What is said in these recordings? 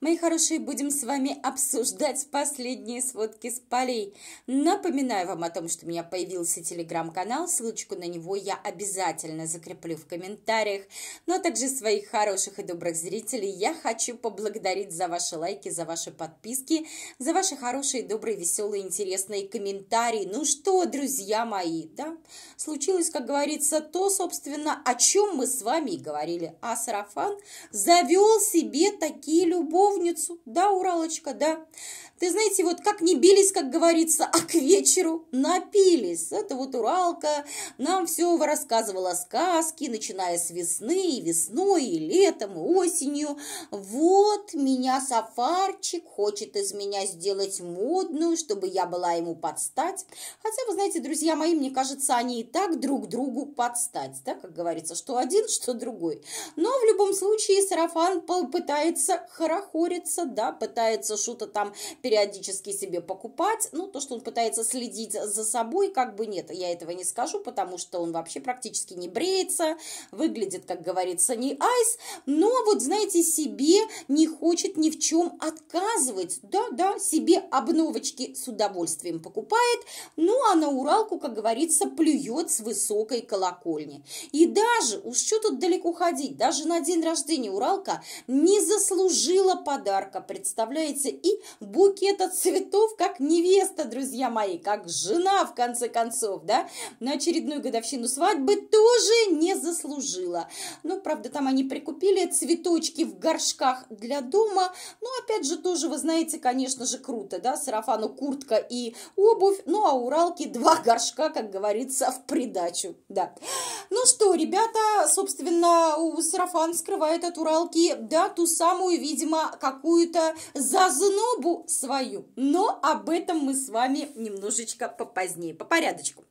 Мои хорошие, будем с вами обсуждать последние сводки с полей. Напоминаю вам о том, что у меня появился телеграм-канал, ссылочку на него я обязательно закреплю в комментариях. Ну а также своих хороших и добрых зрителей я хочу поблагодарить за ваши лайки, за ваши подписки, за ваши хорошие, добрые, веселые, интересные комментарии. Ну что, друзья мои, да, случилось, как говорится, то, собственно, о чем мы с вами и говорили. А сарафан завел себе такие любви любовницу, да, Уралочка, да. Ты знаете, вот как не бились, как говорится, а к вечеру напились. Это вот Уралка нам все рассказывала сказки, начиная с весны, и весной, и летом, и осенью. Вот меня Сафарчик хочет из меня сделать модную, чтобы я была ему подстать. Хотя, вы знаете, друзья мои, мне кажется, они и так друг другу подстать, да, как говорится, что один, что другой. Но в любом случае сарафан пытается хорохориться, да, пытается что-то там перед периодически себе покупать. Ну, то, что он пытается следить за собой, как бы нет, я этого не скажу, потому что он вообще практически не бреется, выглядит, как говорится, не айс, но вот, знаете, себе не хочет ни в чем отказывать. Да-да, себе обновочки с удовольствием покупает, ну, а на Уралку, как говорится, плюет с высокой колокольни. И даже, уж что тут далеко ходить, даже на день рождения Уралка не заслужила подарка, представляете, и буки букета цветов, как невеста, друзья мои, как жена, в конце концов, да, на очередную годовщину свадьбы тоже не заслужила жила. Ну, правда, там они прикупили цветочки в горшках для дома. Ну, опять же, тоже, вы знаете, конечно же, круто, да, сарафану куртка и обувь. Ну, а Уралки два горшка, как говорится, в придачу, да. Ну что, ребята, собственно, сарафан скрывает от Уралки, да, ту самую, видимо, какую-то зазнобу свою. Но об этом мы с вами немножечко попозднее, по порядочку.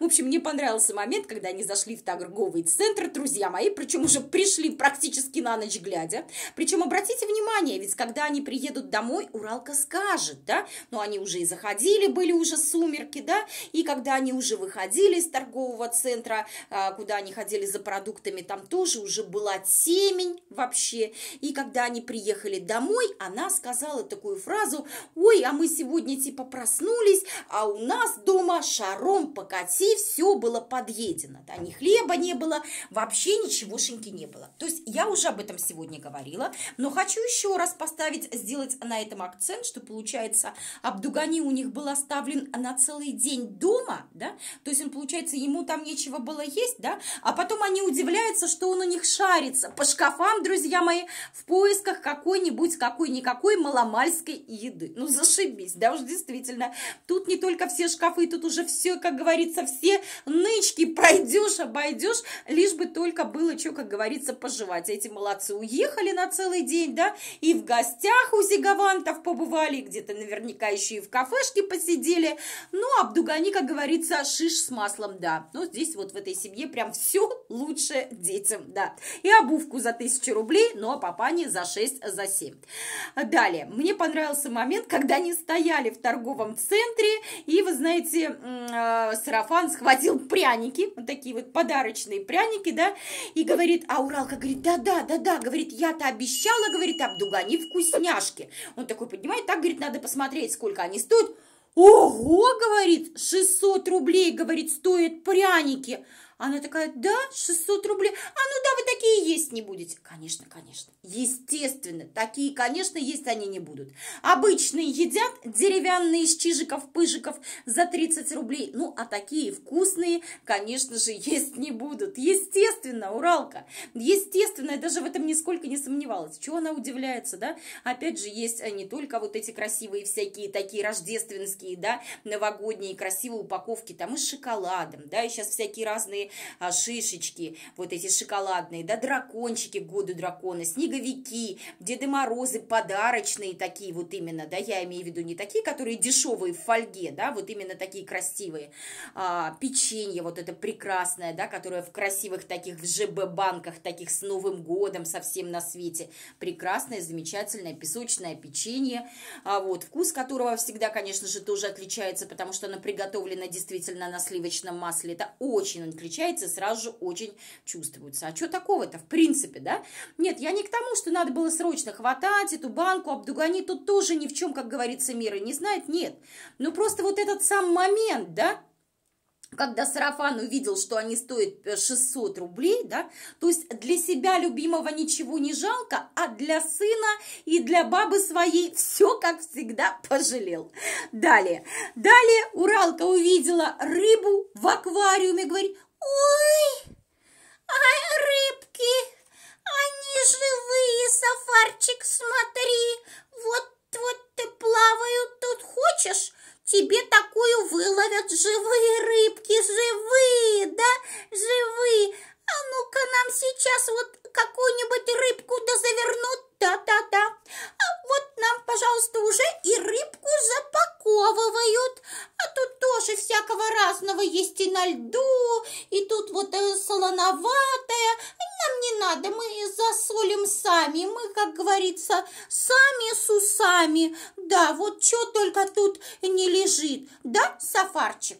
В общем, мне понравился момент, когда они зашли в торговый центр, друзья мои, причем уже пришли практически на ночь глядя. Причем обратите внимание, ведь когда они приедут домой, Уралка скажет, да, но ну, они уже и заходили, были уже сумерки, да, и когда они уже выходили из торгового центра, а, куда они ходили за продуктами, там тоже уже была темень вообще, и когда они приехали домой, она сказала такую фразу, ой, а мы сегодня типа проснулись, а у нас дома шаром покати, все было подъедено, да, ни хлеба не было, вообще вообще ничегошеньки не было. То есть я уже об этом сегодня говорила, но хочу еще раз поставить, сделать на этом акцент, что получается Абдугани у них был оставлен на целый день дома, да, то есть он, получается, ему там нечего было есть, да, а потом они удивляются, что он у них шарится по шкафам, друзья мои, в поисках какой-нибудь, какой-никакой маломальской еды. Ну, зашибись, да уж действительно. Тут не только все шкафы, тут уже все, как говорится, все нычки пройдешь, обойдешь, лишь бы только сколько было, что, как говорится, пожевать. Эти молодцы уехали на целый день, да, и в гостях у зигавантов побывали, где-то наверняка еще и в кафешке посидели. Ну, а в как говорится, шиш с маслом, да. Но ну, здесь вот в этой семье прям все лучше детям, да. И обувку за тысячу рублей, но ну, а папане за 6, за 7. Далее, мне понравился момент, когда они стояли в торговом центре, и, вы знаете, э, сарафан схватил пряники, вот такие вот подарочные пряники, да, и говорит, а Уралка говорит, да-да, да-да, говорит, я-то обещала, говорит, они вкусняшки. Он такой поднимает, так, говорит, надо посмотреть, сколько они стоят. Ого, говорит, 600 рублей, говорит, стоят пряники. Она такая, да, 600 рублей. А ну да, вы такие есть не будете. Конечно, конечно. Естественно, такие, конечно, есть они не будут. Обычные едят деревянные из чижиков, пыжиков за 30 рублей. Ну, а такие вкусные, конечно же, есть не будут. Естественно, Уралка. Естественно, я даже в этом нисколько не сомневалась. Чего она удивляется, да? Опять же, есть э, не только вот эти красивые всякие такие рождественские, да, новогодние красивые упаковки, там и с шоколадом, да, и сейчас всякие разные а, шишечки, вот эти шоколадные, да, дракончики к году дракона, снеговики, Деды Морозы подарочные такие вот именно, да, я имею в виду не такие, которые дешевые в фольге, да, вот именно такие красивые, а, печенье вот это прекрасное, да, которое в красивых таких в ЖБ-банках, таких с Новым годом совсем на свете, прекрасное, замечательное песочное печенье, а, вот, вкус которого всегда, конечно же, тоже отличается, потому что оно приготовлено действительно на сливочном масле, это очень отличается получается, сразу же очень чувствуется. А что такого-то в принципе, да? Нет, я не к тому, что надо было срочно хватать эту банку, обдугани тут тоже ни в чем, как говорится, мира не знает, нет. Но просто вот этот сам момент, да, когда сарафан увидел, что они стоят 600 э, рублей, да, то есть для себя любимого ничего не жалко, а для сына и для бабы своей все, как всегда, пожалел. Далее. Далее Уралка увидела рыбу в аквариуме, говорит, Ой, а рыбки, они живые, Сафарчик, смотри, вот-вот ты плавают тут. Хочешь, тебе такую выловят живые рыбки, живые, да, живые. А ну-ка нам сейчас вот руками. Да, вот что только тут не лежит, да, Сафарчик?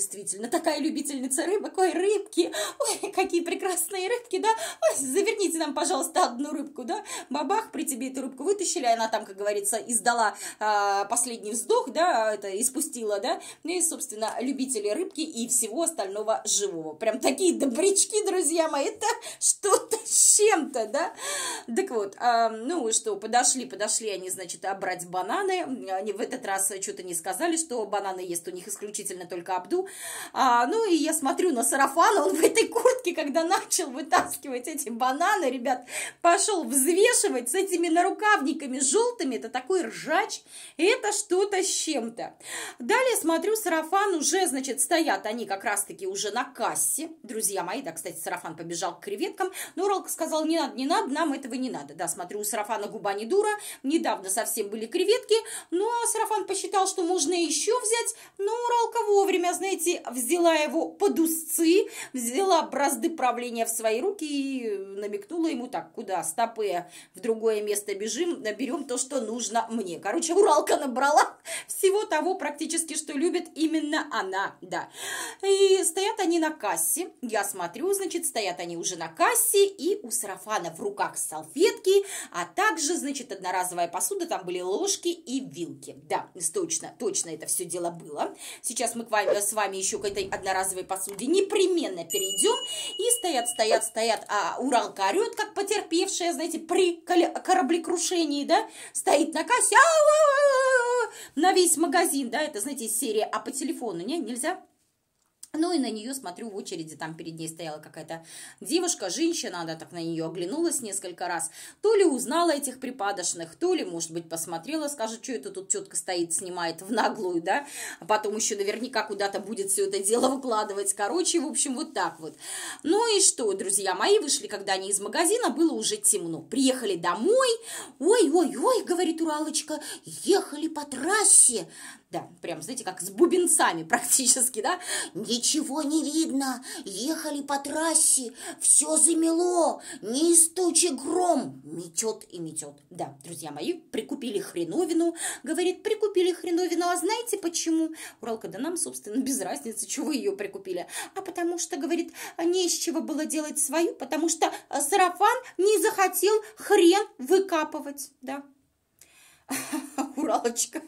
действительно, такая любительница рыбок, ой, рыбки, ой, какие прекрасные рыбки, да, ой, заверните нам, пожалуйста, одну рыбку, да, бабах, при тебе эту рыбку вытащили, она там, как говорится, издала э, последний вздох, да, это, испустила, да, ну и, собственно, любители рыбки и всего остального живого, прям такие добрячки, друзья мои, это что-то с чем-то, да, так вот, э, ну, что, подошли, подошли они, значит, брать бананы, они в этот раз что-то не сказали, что бананы ест у них исключительно только Абду, а, ну, и я смотрю на сарафана, он в этой куртке, когда начал вытаскивать эти бананы, ребят, пошел взвешивать с этими нарукавниками желтыми, это такой ржач, это что-то с чем-то. Далее смотрю, сарафан уже, значит, стоят они как раз-таки уже на кассе, друзья мои, да, кстати, сарафан побежал к креветкам, но Ролка сказал, не надо, не надо, нам этого не надо, да, смотрю, у сарафана губа не дура, недавно совсем были креветки, но сарафан посчитал, что можно еще взять, но Ролка вовремя, знаете, знаете, взяла его под узцы, взяла бразды правления в свои руки и намекнула ему так, куда, стопы в другое место бежим, наберем то, что нужно мне. Короче, Уралка набрала всего того практически, что любит именно она, да. И стоят они на кассе, я смотрю, значит, стоят они уже на кассе, и у сарафана в руках салфетки, а также, значит, одноразовая посуда, там были ложки и вилки. Да, точно, точно это все дело было. Сейчас мы к вами, с вами вами еще к этой одноразовой посуде непременно перейдем. И стоят, стоят, стоят, а Урал орет, как потерпевшая, знаете, при кораблекрушении, да, стоит на кассе, на весь магазин, да, это, знаете, серия, а по телефону, не, нельзя, ну и на нее смотрю в очереди, там перед ней стояла какая-то девушка, женщина, она так на нее оглянулась несколько раз. То ли узнала этих припадочных, то ли, может быть, посмотрела, скажет, что это тут тетка стоит, снимает в наглую, да, а потом еще наверняка куда-то будет все это дело выкладывать. Короче, в общем, вот так вот. Ну и что, друзья мои, вышли, когда они из магазина, было уже темно. Приехали домой, ой-ой-ой, говорит Уралочка, ехали по трассе, да, прям, знаете, как с бубенцами практически, да? Ничего не видно, ехали по трассе, все замело, не стучи гром, метет и метет. Да, друзья мои, прикупили хреновину, говорит, прикупили хреновину, а знаете почему? Уралка, да нам, собственно, без разницы, чего вы ее прикупили. А потому что, говорит, не с чего было делать свою, потому что сарафан не захотел хрен выкапывать, да. Уралочка.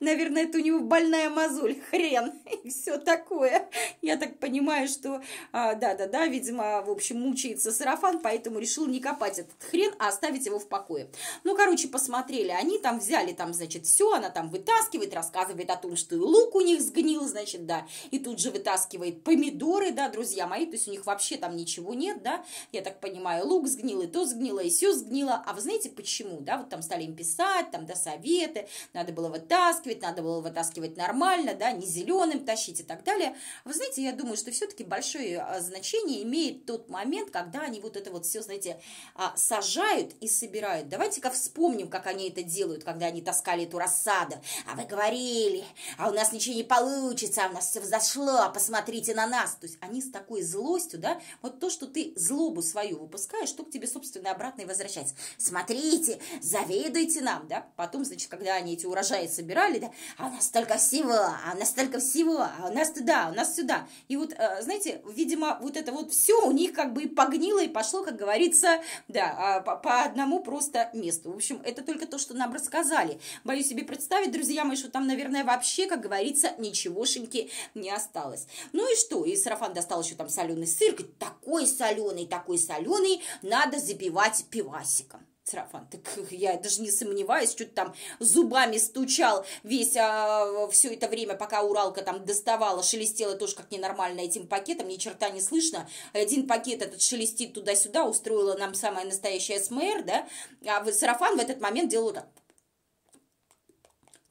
Наверное, это у него больная мозоль, хрен, и все такое. Я так понимаю, что, а, да-да-да, видимо, в общем, мучается сарафан, поэтому решил не копать этот хрен, а оставить его в покое. Ну, короче, посмотрели, они там взяли, там, значит, все, она там вытаскивает, рассказывает о том, что и лук у них сгнил, значит, да, и тут же вытаскивает помидоры, да, друзья мои, то есть у них вообще там ничего нет, да, я так понимаю, лук сгнил, и то сгнило, и все сгнило, а вы знаете почему, да, вот там стали им писать, там, да, советы, надо было вот так, вытаскивать, надо было вытаскивать нормально, да, не зеленым тащить и так далее. Вы знаете, я думаю, что все-таки большое а, значение имеет тот момент, когда они вот это вот все, знаете, а, сажают и собирают. Давайте-ка вспомним, как они это делают, когда они таскали эту рассаду. А вы говорили, а у нас ничего не получится, а у нас все взошло, а посмотрите на нас. То есть они с такой злостью, да, вот то, что ты злобу свою выпускаешь, что к тебе, собственно, обратно и возвращается. Смотрите, завидуйте нам, да. Потом, значит, когда они эти урожаи собирают, собирали, да, а у нас столько всего, а у нас столько всего, а у нас туда, у нас сюда. И вот, э, знаете, видимо, вот это вот все у них как бы и погнило, и пошло, как говорится, да, а, по, одному просто месту. В общем, это только то, что нам рассказали. Боюсь себе представить, друзья мои, что там, наверное, вообще, как говорится, ничегошеньки не осталось. Ну и что? И сарафан достал еще там соленый сыр, говорит, такой соленый, такой соленый, надо забивать пивасиком. Сарафан, так я даже не сомневаюсь, что-то там зубами стучал весь а, все это время, пока Уралка там доставала, шелестела тоже как ненормально этим пакетом, ни черта не слышно. Один пакет этот шелестит туда-сюда, устроила нам самая настоящая СМР, эм да, а Сарафан в этот момент делал так.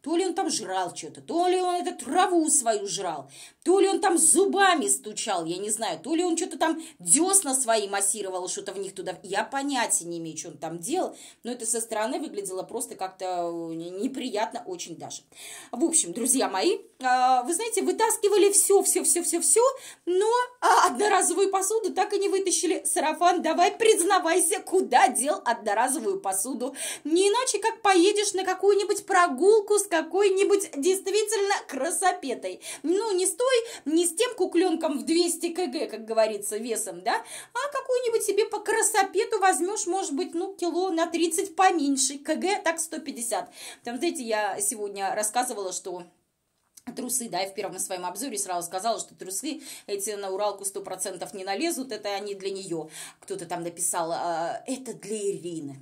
То ли он там жрал что-то, то ли он эту траву свою жрал, то ли он там зубами стучал, я не знаю, то ли он что-то там десна свои массировал, что-то в них туда. Я понятия не имею, что он там делал, но это со стороны выглядело просто как-то э, неприятно очень даже. В общем, друзья мои, э, вы знаете, вытаскивали все, все, все, все, все, но а, одноразовую посуду так и не вытащили. Сарафан, давай признавайся, куда дел одноразовую посуду. Не иначе, как поедешь на какую-нибудь прогулку с какой-нибудь действительно красопетой. Ну, не с той, не с тем кукленком в 200 кг, как говорится, весом, да, а какую-нибудь себе по красопету возьмешь, может быть, ну, кило на 30 поменьше, кг так 150. Там, знаете, я сегодня рассказывала, что трусы, да, я в первом своем обзоре сразу сказала, что трусы эти на Уралку 100% не налезут, это они для нее. Кто-то там написал, а, это для Ирины.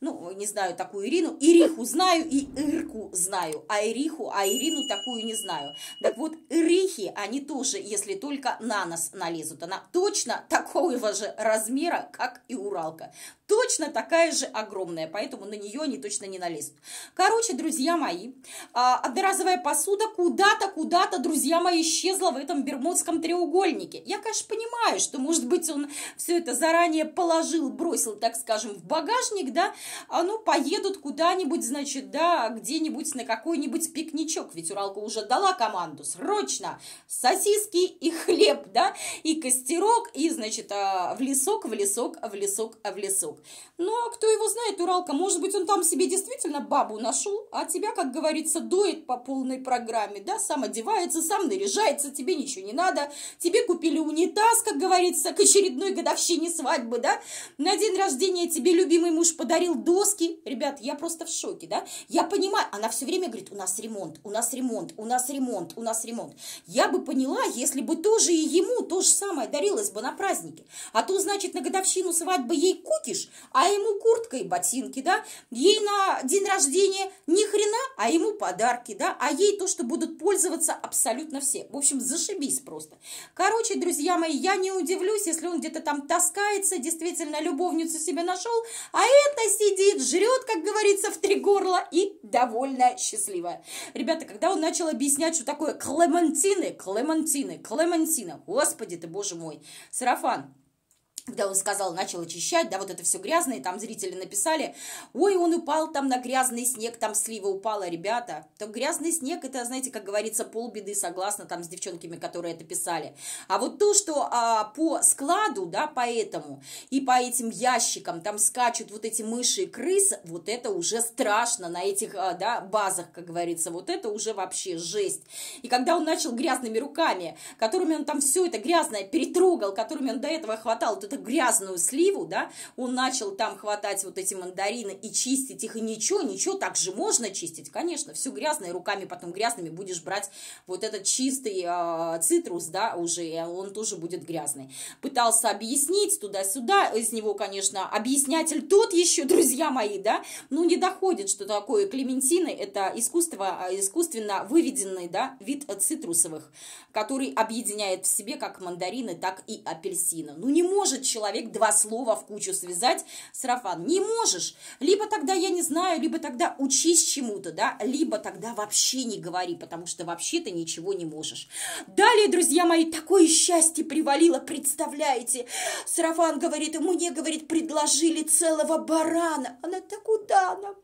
Ну, не знаю такую Ирину, Ириху знаю и Ирку знаю, а Ириху, а Ирину такую не знаю. Так вот, Ирихи, они тоже, если только на нас налезут, она точно такого же размера, как и Уралка. Точно такая же огромная, поэтому на нее они точно не налезут. Короче, друзья мои, а, одноразовая посуда куда куда-то, куда-то, друзья мои, исчезла в этом Бермудском треугольнике. Я, конечно, понимаю, что, может быть, он все это заранее положил, бросил, так скажем, в багажник, да, а ну, поедут куда-нибудь, значит, да, где-нибудь на какой-нибудь пикничок, ведь Уралка уже дала команду, срочно, сосиски и хлеб, да, и костерок, и, значит, а, в лесок, в лесок, в лесок, в лесок. Ну, а кто его знает, Уралка, может быть, он там себе действительно бабу нашел, а тебя, как говорится, дует по полной программе, да, сам одевается, сам наряжается, тебе ничего не надо, тебе купили унитаз, как говорится, к очередной годовщине свадьбы, да, на день рождения тебе любимый муж подарил доски, ребят, я просто в шоке, да, я понимаю, она все время говорит, у нас ремонт, у нас ремонт, у нас ремонт, у нас ремонт, я бы поняла, если бы тоже и ему то же самое дарилось бы на празднике, а то, значит, на годовщину свадьбы ей кукиш, а ему куртка и ботинки, да, ей на день рождения ни хрена, а ему подарки, да, а ей то, что будут пользоваться абсолютно все. В общем, зашибись просто. Короче, друзья мои, я не удивлюсь, если он где-то там таскается, действительно любовницу себе нашел, а это сидит, жрет, как говорится, в три горла и довольно счастливая. Ребята, когда он начал объяснять, что такое клемантины, клемантины, клемантина, господи ты, боже мой, сарафан, когда он сказал, начал очищать, да, вот это все грязное, там зрители написали, ой, он упал там на грязный снег, там слива упала, ребята. То грязный снег, это, знаете, как говорится, полбеды, согласно там с девчонками, которые это писали. А вот то, что а, по складу, да, по этому и по этим ящикам там скачут вот эти мыши и крысы, вот это уже страшно на этих, а, да, базах, как говорится, вот это уже вообще жесть. И когда он начал грязными руками, которыми он там все это грязное перетрогал, которыми он до этого хватал, вот это грязную сливу, да, он начал там хватать вот эти мандарины и чистить их, и ничего, ничего, так же можно чистить, конечно, все грязное, руками потом грязными будешь брать вот этот чистый э, цитрус, да, уже, он тоже будет грязный. Пытался объяснить туда-сюда, из него, конечно, объяснятель тот еще, друзья мои, да, ну не доходит, что такое клементины, это искусство, а, искусственно выведенный, да, вид цитрусовых, который объединяет в себе как мандарины, так и апельсины. Ну не может может человек два слова в кучу связать сарафан? Не можешь. Либо тогда я не знаю, либо тогда учись чему-то, да, либо тогда вообще не говори, потому что вообще ты ничего не можешь. Далее, друзья мои, такое счастье привалило, представляете? Сарафан говорит, мне, говорит, предложили целого барана. Она, да куда нам?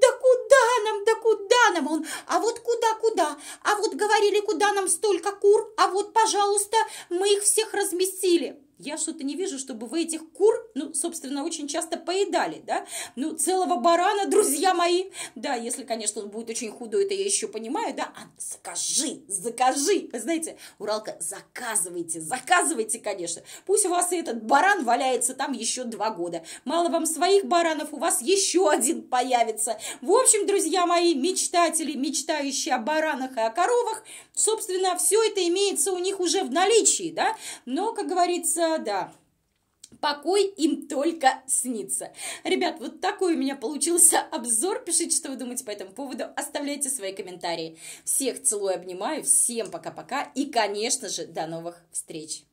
Да куда нам? Да куда нам? Он, а вот куда-куда? А вот говорили, куда нам столько кур? А вот, пожалуйста, мы их всех разместили я что-то не вижу, чтобы вы этих кур, ну, собственно, очень часто поедали, да, ну, целого барана, друзья мои, да, если, конечно, он будет очень худой, это я еще понимаю, да, а закажи, закажи, вы знаете, Уралка, заказывайте, заказывайте, конечно, пусть у вас и этот баран валяется там еще два года, мало вам своих баранов, у вас еще один появится, в общем, друзья мои, мечтатели, мечтающие о баранах и о коровах, собственно, все это имеется у них уже в наличии, да, но, как говорится, да, Покой им только снится. Ребят, вот такой у меня получился обзор. Пишите, что вы думаете по этому поводу. Оставляйте свои комментарии. Всех целую, обнимаю. Всем пока-пока. И, конечно же, до новых встреч.